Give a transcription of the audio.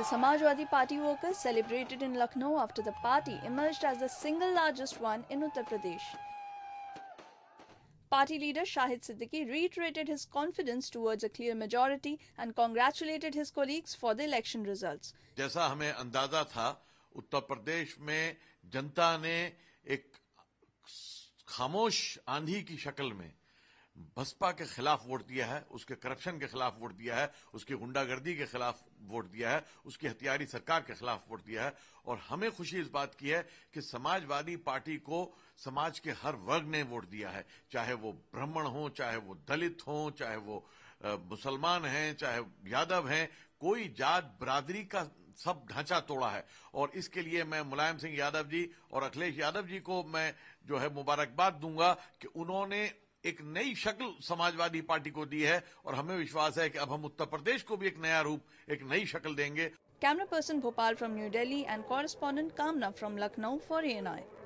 The Samajwadi Party workers celebrated in Lucknow after the party emerged as the single largest one in Uttar Pradesh. Party leader Shahid Siddiqui reiterated his confidence towards a clear majority and congratulated his colleagues for the election results. जैसा हमें अंदाजा था उत्तर प्रदेश में जनता ने एक खामोश आंधी की शक्ल में बसपा के खिलाफ वोट दिया है उसके करप्शन के खिलाफ वोट दिया है उसकी गुंडागर्दी के खिलाफ वोट दिया है उसकी हथियारी सरकार के खिलाफ वोट दिया है और हमें खुशी इस बात की है कि समाजवादी पार्टी को समाज के हर वर्ग ने वोट दिया है चाहे वो ब्राह्मण हो चाहे वो दलित हो चाहे वो मुसलमान हैं चाहे यादव हैं कोई जात बरादरी का सब ढांचा तोड़ा है और इसके लिए मैं मुलायम सिंह यादव जी और अखिलेश यादव जी को मैं जो है मुबारकबाद दूंगा कि उन्होंने एक नई शक्ल समाजवादी पार्टी को दी है और हमें विश्वास है कि अब हम उत्तर प्रदेश को भी एक नया रूप एक नई शक्ल देंगे camera person Bhopal from New Delhi and correspondent Kamna from Lucknow for ANI